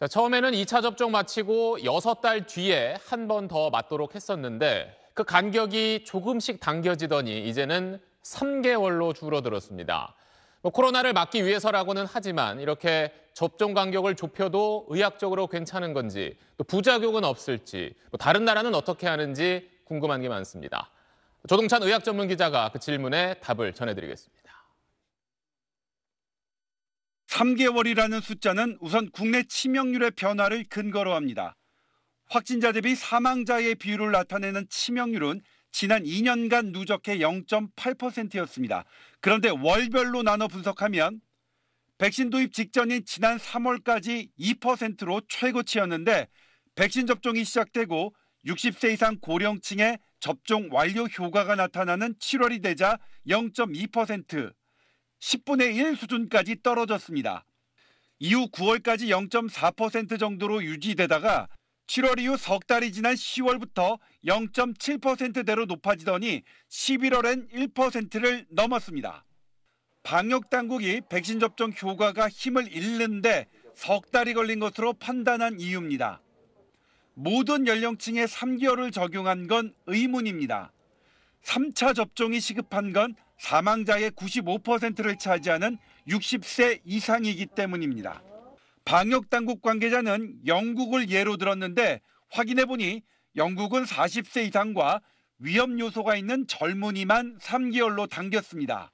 자, 처음에는 2차 접종 마치고 6달 뒤에 한 번 더 맞도록 했었는데 그 간격이 조금씩 당겨지더니 이제는 3개월로 줄어들었습니다. 뭐 코로나를 막기 위해서라고는 하지만 이렇게 접종 간격을 좁혀도 의학적으로 괜찮은 건지 또 부작용은 없을지 뭐 다른 나라는 어떻게 하는지 궁금한 게 많습니다. 조동찬 의학 전문 기자가 그 질문에 답을 전해드리겠습니다. 3개월이라는 숫자는 우선 국내 치명률의 변화를 근거로 합니다. 확진자 대비 사망자의 비율을 나타내는 치명률은 지난 2년간 누적해 0.8%였습니다. 그런데 월별로 나눠 분석하면 백신 도입 직전인 지난 3월까지 2%로 최고치였는데 백신 접종이 시작되고 60세 이상 고령층의 접종 완료 효과가 나타나는 7월이 되자 0.2%, 10분의 1 수준까지 떨어졌습니다. 이후 9월까지 0.4% 정도로 유지되다가 7월 이후 석 달이 지난 10월부터 0.7%대로 높아지더니 11월엔 1%를 넘었습니다. 방역 당국이 백신 접종 효과가 힘을 잃는데 석 달이 걸린 것으로 판단한 이유입니다. 모든 연령층에 3개월을 적용한 건 의문입니다. 3차 접종이 시급한 건 사망자의 95%를 차지하는 60세 이상이기 때문입니다. 방역당국 관계자는 영국을 예로 들었는데 확인해보니 영국은 40세 이상과 위험 요소가 있는 젊은이만 3개월로 당겼습니다.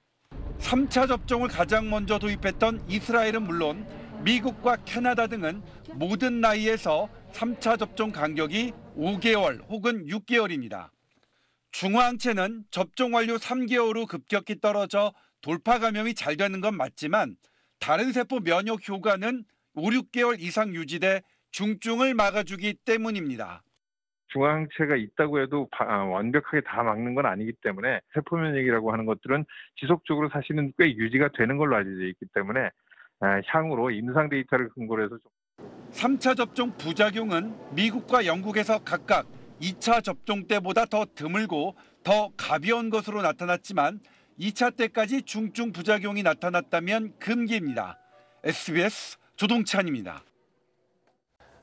3차 접종을 가장 먼저 도입했던 이스라엘은 물론 미국과 캐나다 등은 모든 나이에서 3차 접종 간격이 5개월 혹은 6개월입니다. 중화항체는 접종 완료 3개월 후 급격히 떨어져 돌파 감염이 잘 되는 건 맞지만 다른 세포 면역 효과는 5, 6개월 이상 유지돼 중증을 막아주기 때문입니다. 중앙체가 있다고 해도 아, 완벽하게 다 막는 건 아니기 때문에 세포 면역이라고 하는 것들은 지속적으로 사실은 꽤 유지가 되는 걸로 알려져 있기 때문에 아, 향후로 임상 데이터를 근거로 해서 좀 3차 접종 부작용은 미국과 영국에서 각각 2차 접종 때보다 더 드물고 더 가벼운 것으로 나타났지만 2차 때까지 중증 부작용이 나타났다면 금기입니다. SBS 조동찬입니다.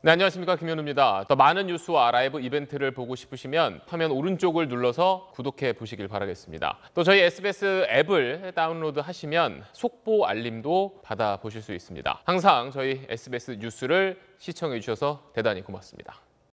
네, 안녕하십니까. 김현우입니다. 더 많은 뉴스와 라이브 이벤트를 보고 싶으시면 화면 오른쪽을 눌러서 구독해 보시길 바라겠습니다. 또 저희 SBS 앱을 다운로드 하시면 속보 알림도 받아보실 수 있습니다. 항상 저희 SBS 뉴스를 시청해 주셔서 대단히 고맙습니다.